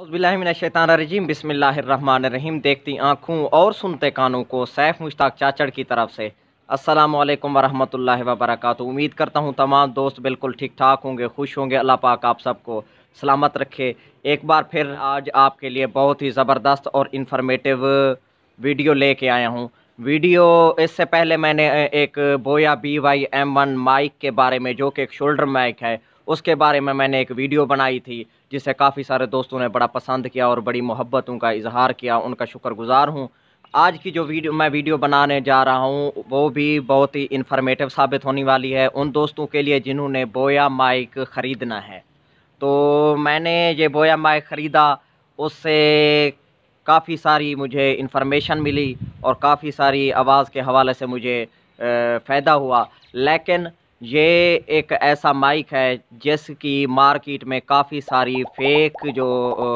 अज़बिल्लाशैतानरजीम बिसमीम देखती आँखों और सुनते कानों को सैफ़ मुश्ताक चाचड़ की तरफ से असलम वालेकुम वरहमतुल्लाहि उम्मीद करता हूँ तमाम दोस्त बिल्कुल ठीक ठाक होंगे खुश होंगे अल्लाह पाक आप सबको सलामत रखे एक बार फिर आज आपके लिए बहुत ही ज़बरदस्त और इन्फॉर्मेटिव वीडियो ले कर आया हूँ वीडियो इससे पहले मैंने एक Boya B Y M one mic के बारे में जो कि एक शोल्डर माइक है उसके बारे में मैंने एक वीडियो बनाई थी जिसे काफ़ी सारे दोस्तों ने बड़ा पसंद किया और बड़ी मोहब्बतों का इजहार किया उनका शुक्रगुजार हूँ आज की जो वीडियो मैं वीडियो बनाने जा रहा हूँ वो भी बहुत ही इन्फॉर्मेटिव साबित होने वाली है उन दोस्तों के लिए जिन्होंने बोया माइक ख़रीदना है तो मैंने ये बोया माइक ख़रीदा उससे काफ़ी सारी मुझे इन्फॉर्मेशन मिली और काफ़ी सारी आवाज़ के हवाले से मुझे फ़ायदा हुआ लेकिन ये एक ऐसा माइक है जिसकी मार्केट में काफ़ी सारी फेक जो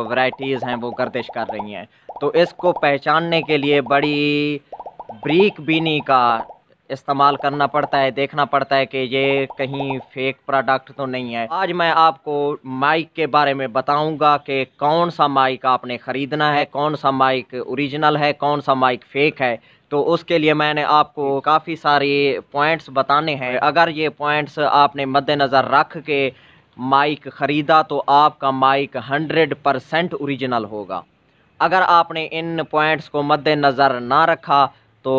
वैरायटीज़ हैं वो गर्दिश कर रही हैं तो इसको पहचानने के लिए बड़ी ब्रीक बीनी का इस्तेमाल करना पड़ता है देखना पड़ता है कि ये कहीं फेक प्रोडक्ट तो नहीं है आज मैं आपको माइक के बारे में बताऊंगा कि कौन सा माइक आपने ख़रीदना है कौन सा माइक ओरिजिनल है कौन सा माइक फेक है तो उसके लिए मैंने आपको काफ़ी सारे पॉइंट्स बताने हैं अगर ये पॉइंट्स आपने मद्देनज़र रख के माइक ख़रीदा तो आपका माइक हंड्रेड परसेंट औरिजिनल होगा अगर आपने इन पॉइंट्स को मद्देनज़र ना रखा तो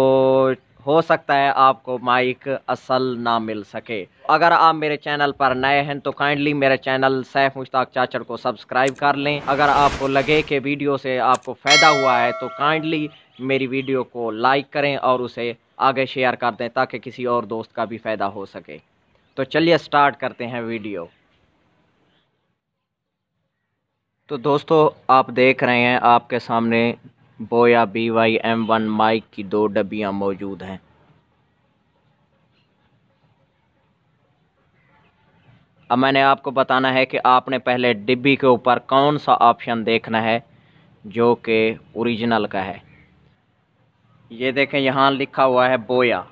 हो सकता है आपको माइक असल ना मिल सके अगर आप मेरे चैनल पर नए हैं तो काइंडली मेरे चैनल सैफ मुश्ताक चाचर को सब्सक्राइब कर लें अगर आपको लगे कि वीडियो से आपको फ़ायदा हुआ है तो काइंडली मेरी वीडियो को लाइक करें और उसे आगे शेयर कर दें ताकि किसी और दोस्त का भी फ़ायदा हो सके तो चलिए स्टार्ट करते हैं वीडियो तो दोस्तों आप देख रहे हैं आपके सामने Boya B Y M one mic की दो डब्बियाँ मौजूद हैं अब मैंने आपको बताना है कि आपने पहले डिब्बी के ऊपर कौन सा ऑप्शन देखना है जो कि ओरिजिनल का है ये देखें यहाँ लिखा हुआ है बोया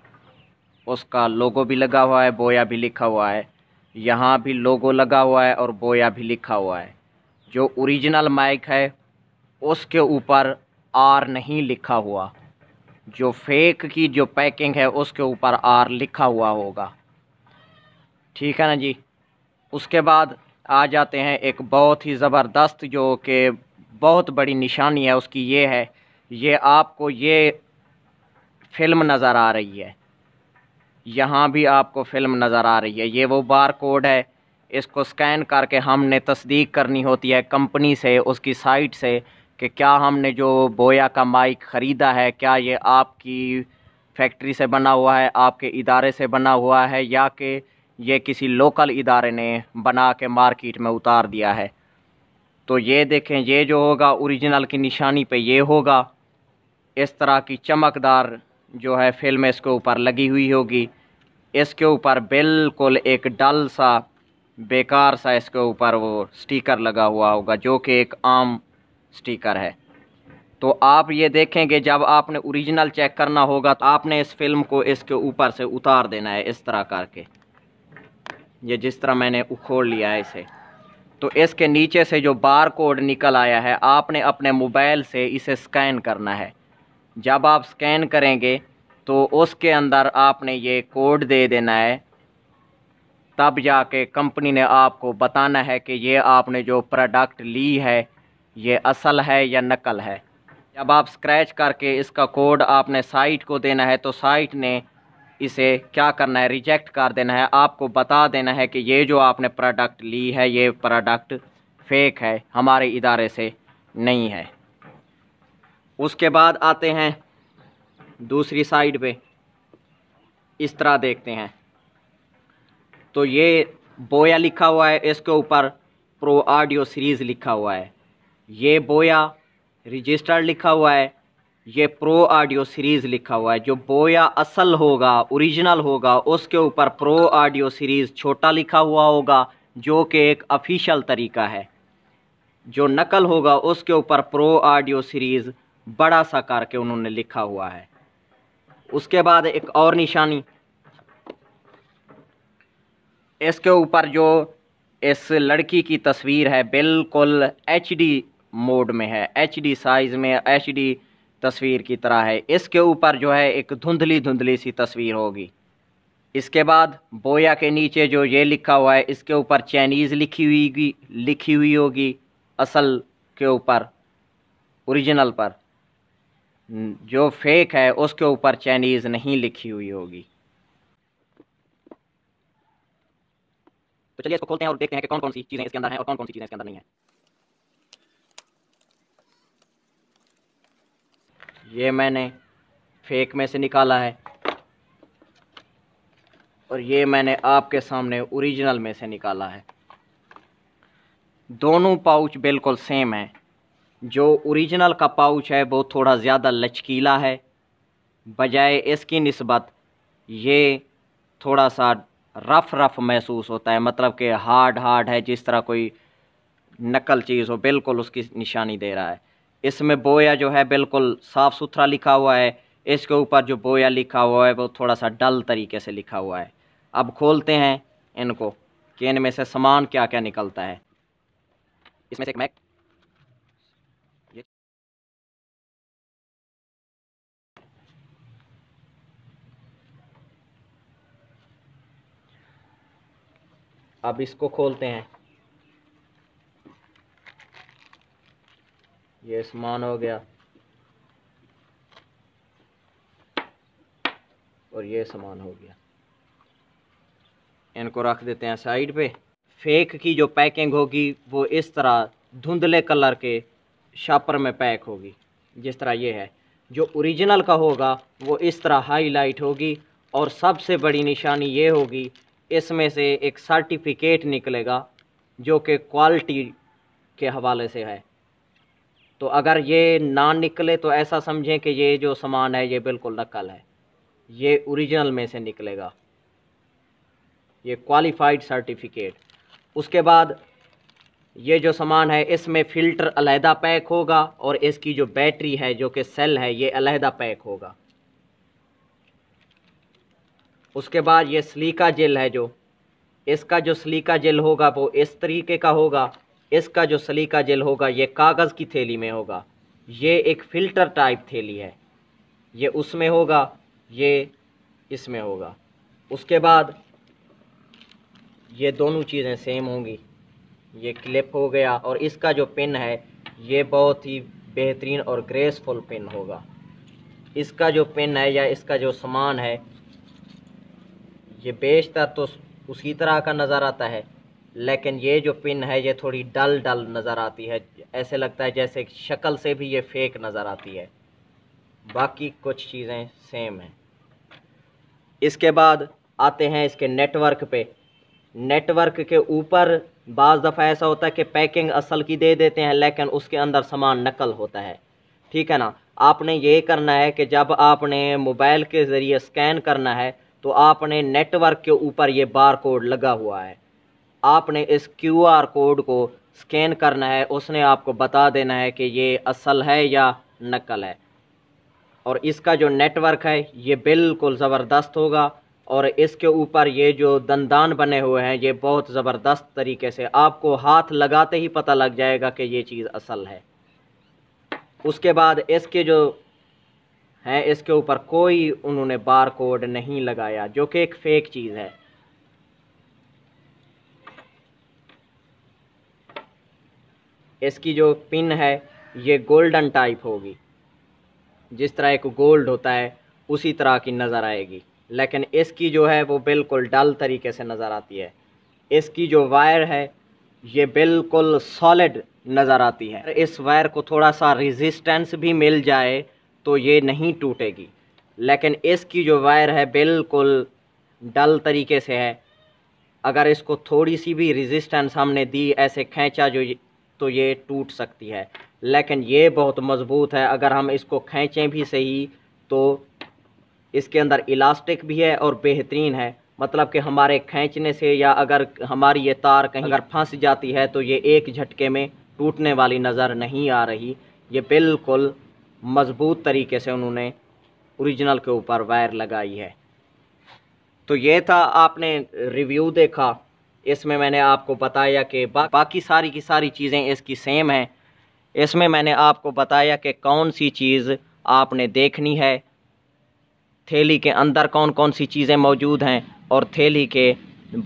उसका लोगो भी लगा हुआ है बोया भी लिखा हुआ है यहाँ भी लोगो लगा हुआ है और बोया भी लिखा हुआ है जो ओरिजिनल माइक है उसके ऊपर आर नहीं लिखा हुआ जो फेक की जो पैकिंग है उसके ऊपर आर लिखा हुआ होगा ठीक है ना जी उसके बाद आ जाते हैं एक बहुत ही ज़बरदस्त जो कि बहुत बड़ी निशानी है उसकी ये है ये आपको ये फिल्म नज़र आ रही है यहाँ भी आपको फिल्म नज़र आ रही है ये वो बार कोड है इसको स्कैन करके हमने तस्दीक करनी होती है कंपनी से उसकी साइट से कि क्या हमने जो बोया का माइक ख़रीदा है क्या ये आपकी फैक्ट्री से बना हुआ है आपके इदारे से बना हुआ है या कि ये किसी लोकल इदारे ने बना के मार्केट में उतार दिया है तो ये देखें ये जो होगा ओरिजिनल की निशानी पे ये होगा इस तरह की चमकदार जो है फिल्म इसके ऊपर लगी हुई होगी इसके ऊपर बिल्कुल एक डल सा बेकार सा इसके ऊपर वो स्टिकर लगा हुआ होगा जो कि एक आम स्टिकर है तो आप ये देखेंगे जब आपने ओरिजिनल चेक करना होगा तो आपने इस फिल्म को इसके ऊपर से उतार देना है इस तरह करके ये जिस तरह मैंने उखोड़ लिया है इसे तो इसके नीचे से जो बार कोड निकल आया है आपने अपने मोबाइल से इसे स्कैन करना है जब आप स्कैन करेंगे तो उसके अंदर आपने ये कोड दे देना है तब जाके कंपनी ने आपको बताना है कि ये आपने जो प्रोडक्ट ली है ये असल है या नकल है जब आप स्क्रैच करके इसका कोड आपने साइट को देना है तो साइट ने इसे क्या करना है रिजेक्ट कर देना है आपको बता देना है कि ये जो आपने प्रोडक्ट ली है ये प्रोडक्ट फेक है हमारे इदारे से नहीं है उसके बाद आते हैं दूसरी साइड पे इस तरह देखते हैं तो ये बोया लिखा हुआ है इसके ऊपर प्रो ऑडियो सीरीज़ लिखा हुआ है ये बोया रजिस्टर्ड लिखा हुआ है ये प्रो ऑडियो सीरीज़ लिखा हुआ है जो बोया असल होगा ओरिजिनल होगा उसके ऊपर प्रो ऑडियो सीरीज़ छोटा लिखा हुआ होगा जो कि एक ऑफिशियल तरीका है जो नकल होगा उसके ऊपर प्रो ऑडियो सीरीज़ बड़ा सा करके उन्होंने लिखा हुआ है उसके बाद एक और निशानी इसके ऊपर जो इस लड़की की तस्वीर है बिल्कुल एच डी मोड में है एच डी साइज़ में एच डी तस्वीर की तरह है इसके ऊपर जो है एक धुंधली धुंधली सी तस्वीर होगी इसके बाद बोया के नीचे जो ये लिखा हुआ है इसके ऊपर चाइनीज़ लिखी हुई लिखी हुई होगी असल के ऊपर ओरिजिनल पर जो फेक है उसके ऊपर चाइनीज़ नहीं लिखी हुई होगी तो चलिए इसको खोलते हैं और देखते हैं कि कौन कौन सी चीज़ें इसके अंदर हैं और कौन कौन सी चीज़ें इसके अंदर नहीं है ये मैंने फेक में से निकाला है और ये मैंने आपके सामने ओरिजिनल में से निकाला है दोनों पाउच बिल्कुल सेम है जो ओरिजिनल का पाउच है वो थोड़ा ज़्यादा लचकीला है बजाय इसकी नस्बत ये थोड़ा सा रफ़ रफ़ महसूस होता है मतलब कि हार्ड हार्ड है जिस तरह कोई नकल चीज़ हो बिल्कुल उसकी निशानी दे रहा है इसमें बोया जो है बिल्कुल साफ़ सुथरा लिखा हुआ है इसके ऊपर जो बोया लिखा हुआ है वो थोड़ा सा डल तरीके से लिखा हुआ है अब खोलते हैं इनको कि इनमें से सामान क्या क्या निकलता है इसमें से एक मैक अब इसको खोलते हैं ये समान हो गया और ये समान हो गया इनको रख देते हैं साइड पे फेक की जो पैकिंग होगी वो इस तरह धुंधले कलर के शापर में पैक होगी जिस तरह ये है जो ओरिजिनल का होगा वो इस तरह हाईलाइट होगी और सबसे बड़ी निशानी ये होगी इसमें से एक सर्टिफिकेट निकलेगा जो कि क्वालिटी के हवाले से है तो अगर ये ना निकले तो ऐसा समझें कि ये जो सामान है ये बिल्कुल नकल है ये ओरिजिनल में से निकलेगा ये क्वालिफाइड सर्टिफिकेट उसके बाद ये जो सामान है इसमें फ़िल्टर अलहदा पैक होगा और इसकी जो बैटरी है जो कि सेल है ये अलहदा पैक होगा उसके बाद ये स्लीका जेल है जो इसका जो स्लीका जेल होगा वो इस तरीके का होगा इसका जो सलीका जेल होगा ये कागज़ की थैली में होगा ये एक फ़िल्टर टाइप थैली है ये उसमें होगा ये इसमें होगा उसके बाद ये दोनों चीज़ें सेम होंगी ये क्लिप हो गया और इसका जो पिन है ये बहुत ही बेहतरीन और ग्रेसफुल पिन होगा इसका जो पिन है या इसका जो सामान है ये बेचता तो उसी तरह का नज़र आता है लेकिन ये जो पिन है ये थोड़ी डल डल नज़र आती है ऐसे लगता है जैसे शक्ल से भी ये फेक नज़र आती है बाकी कुछ चीज़ें सेम हैं इसके बाद आते हैं इसके नेटवर्क पे नेटवर्क के ऊपर बाज़ दफ़ा ऐसा होता है कि पैकिंग असल की दे देते हैं लेकिन उसके अंदर सामान नकल होता है ठीक है ना आपने ये करना है कि जब आपने मोबाइल के ज़रिए स्कैन करना है तो आपने नेटवर्क के ऊपर ये बार कोड लगा हुआ है आपने इस क्यू आर कोड को स्कैन करना है उसने आपको बता देना है कि ये असल है या नकल है और इसका जो नेटवर्क है ये बिल्कुल ज़बरदस्त होगा और इसके ऊपर ये जो दंदान बने हुए हैं ये बहुत ज़बरदस्त तरीके से आपको हाथ लगाते ही पता लग जाएगा कि ये चीज़ असल है उसके बाद इसके जो हैं इसके ऊपर कोई उन्होंने बार कोड नहीं लगाया जो कि एक फ़ेक चीज़ है इसकी जो पिन है ये गोल्डन टाइप होगी जिस तरह एक गोल्ड होता है उसी तरह की नज़र आएगी लेकिन इसकी जो है वो बिल्कुल डल तरीके से नज़र आती है इसकी जो वायर है ये बिल्कुल सॉलिड नज़र आती है इस वायर को थोड़ा सा रेजिस्टेंस भी मिल जाए तो ये नहीं टूटेगी लेकिन इसकी जो वायर है बिल्कुल डल तरीके से है अगर इसको थोड़ी सी भी रेजिस्टेंस हमने दी ऐसे खींचा जो तो ये टूट सकती है लेकिन ये बहुत मज़बूत है अगर हम इसको खींचें भी सही तो इसके अंदर इलास्टिक भी है और बेहतरीन है मतलब कि हमारे खींचने से या अगर हमारी ये तार कहीं अगर फंस जाती है तो ये एक झटके में टूटने वाली नज़र नहीं आ रही ये बिल्कुल मज़बूत तरीके से उन्होंने ओरिजिनल के ऊपर वायर लगाई है तो ये था आपने रिव्यू देखा इसमें मैंने आपको बताया कि बा, बाकी सारी की सारी चीज़ें इसकी सेम हैं इसमें मैंने आपको बताया कि कौन सी चीज़ आपने देखनी है थैली के अंदर कौन कौन सी चीज़ें मौजूद हैं और थैली के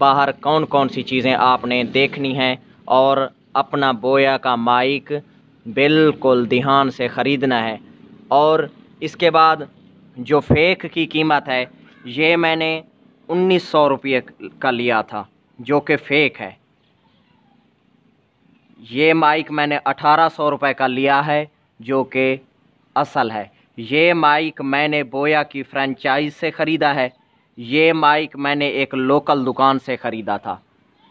बाहर कौन कौन सी चीज़ें आपने देखनी हैं और अपना बोया का माइक बिल्कुल ध्यान से ख़रीदना है और इसके बाद जो फेक की कीमत है ये मैंने उन्नीस सौ रुपये का लिया था जो कि फेक है ये माइक मैंने अठारह सौ रुपये का लिया है जो कि असल है ये माइक मैंने बोया की फ्रेंचाइज से ख़रीदा है ये माइक मैंने एक लोकल दुकान से ख़रीदा था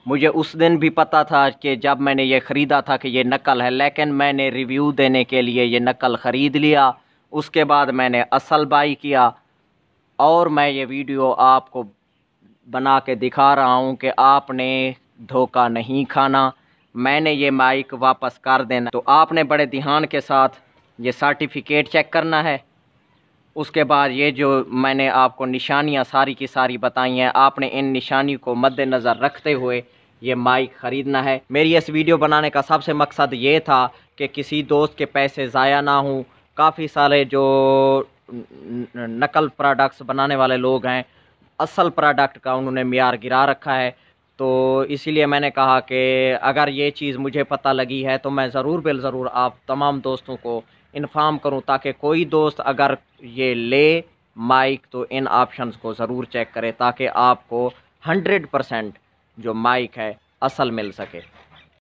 मुझे उस दिन भी पता था कि जब मैंने ये ख़रीदा था कि ये नकल है लेकिन मैंने रिव्यू देने के लिए ये नकल ख़रीद लिया उसके बाद मैंने असल बाई किया और मैं ये वीडियो आपको बना के दिखा रहा हूँ कि आपने धोखा नहीं खाना मैंने ये माइक वापस कर देना तो आपने बड़े ध्यान के साथ ये सर्टिफिकेट चेक करना है उसके बाद ये जो मैंने आपको निशानियाँ सारी की सारी बताई हैं आपने इन निशानियों को मद्देनज़र रखते हुए ये माइक ख़रीदना है मेरी इस वीडियो बनाने का सबसे मकसद ये था कि किसी दोस्त के पैसे ज़ाया ना हों काफ़ी सारे जो नकल प्रोडक्ट्स बनाने वाले लोग हैं असल प्रोडक्ट का उन्होंने मैार गिरा रखा है तो इसीलिए मैंने कहा कि अगर ये चीज़ मुझे पता लगी है तो मैं ज़रूर बिल ज़रूर आप तमाम दोस्तों को इन्फॉर्म करूँ ताकि कोई दोस्त अगर ये ले माइक तो इन ऑप्शंस को ज़रूर चेक करें ताकि आपको 100 परसेंट जो माइक है असल मिल सके